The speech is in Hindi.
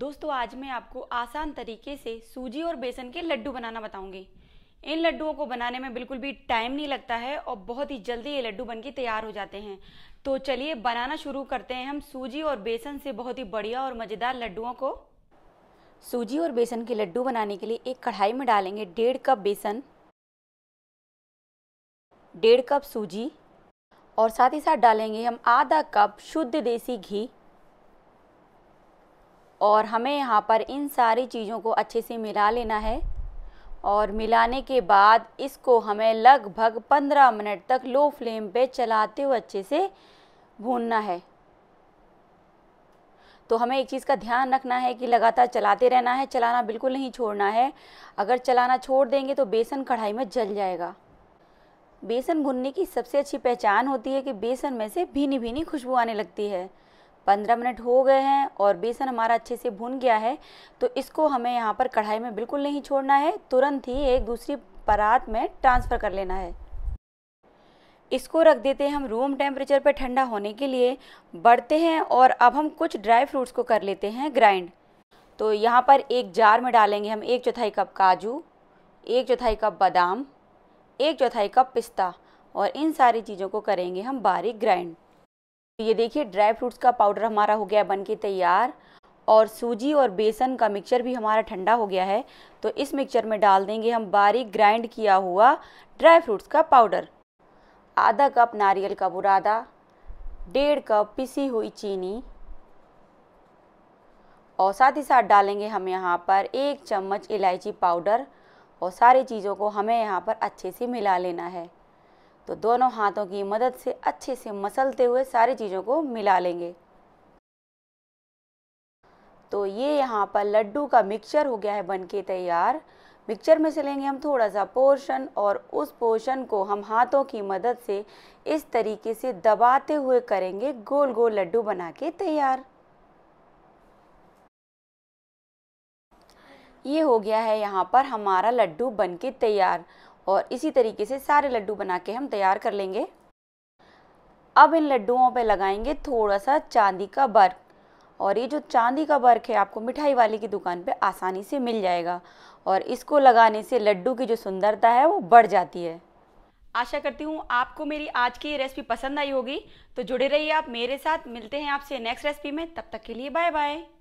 दोस्तों आज मैं आपको आसान तरीके से सूजी और बेसन के लड्डू बनाना बताऊंगी इन लड्डुओं को बनाने में बिल्कुल भी टाइम नहीं लगता है और बहुत ही जल्दी ये लड्डू बनके तैयार हो जाते हैं तो चलिए बनाना शुरू करते हैं हम सूजी और बेसन से बहुत ही बढ़िया और मज़ेदार लड्डुओं को सूजी और बेसन के लड्डू बनाने के लिए एक कढ़ाई में डालेंगे डेढ़ कप बेसन डेढ़ कप सूजी और साथ ही साथ डालेंगे हम आधा कप शुद्ध देसी घी और हमें यहाँ पर इन सारी चीज़ों को अच्छे से मिला लेना है और मिलाने के बाद इसको हमें लगभग 15 मिनट तक लो फ्लेम पे चलाते हुए अच्छे से भूनना है तो हमें एक चीज़ का ध्यान रखना है कि लगातार चलाते रहना है चलाना बिल्कुल नहीं छोड़ना है अगर चलाना छोड़ देंगे तो बेसन कढ़ाई में जल जाएगा बेसन भुनने की सबसे अच्छी पहचान होती है कि बेसन में से भीनी भीनी खुशबू आने लगती है पंद्रह मिनट हो गए हैं और बेसन हमारा अच्छे से भून गया है तो इसको हमें यहाँ पर कढ़ाई में बिल्कुल नहीं छोड़ना है तुरंत ही एक दूसरी परात में ट्रांसफ़र कर लेना है इसको रख देते हैं हम रूम टेम्परेचर पर ठंडा होने के लिए बढ़ते हैं और अब हम कुछ ड्राई फ्रूट्स को कर लेते हैं ग्राइंड तो यहाँ पर एक जार में डालेंगे हम एक चौथाई कप काजू एक चौथाई कप बादाम एक चौथाई कप पिस्ता और इन सारी चीज़ों को करेंगे हम बारीक ग्राइंड तो ये देखिए ड्राई फ्रूट्स का पाउडर हमारा हो गया बन के तैयार और सूजी और बेसन का मिक्सचर भी हमारा ठंडा हो गया है तो इस मिक्सचर में डाल देंगे हम बारीक ग्राइंड किया हुआ ड्राई फ्रूट्स का पाउडर आधा कप नारियल का बुरादा डेढ़ कप पिसी हुई चीनी और साथ ही साथ डालेंगे हम यहाँ पर एक चम्मच इलायची पाउडर और सारी चीज़ों को हमें यहाँ पर अच्छे से मिला लेना है तो दोनों हाथों की मदद से अच्छे से मसलते हुए सारी चीज़ों को मिला लेंगे तो ये यहाँ पर लड्डू का मिक्सचर हो गया है बनके तैयार मिक्सचर में से लेंगे हम थोड़ा सा पोर्शन और उस पोर्शन को हम हाथों की मदद से इस तरीके से दबाते हुए करेंगे गोल गोल लड्डू बना के तैयार ये हो गया है यहाँ पर हमारा लड्डू बन के तैयार और इसी तरीके से सारे लड्डू बना के हम तैयार कर लेंगे अब इन लड्डुओं पे लगाएंगे थोड़ा सा चांदी का बर्क और ये जो चांदी का बर्क है आपको मिठाई वाले की दुकान पे आसानी से मिल जाएगा और इसको लगाने से लड्डू की जो सुंदरता है वो बढ़ जाती है आशा करती हूँ आपको मेरी आज की रेसिपी पसंद आई होगी तो जुड़े रहिए आप मेरे साथ मिलते हैं आपसे नेक्स्ट रेसिपी में तब तक के लिए बाय बाय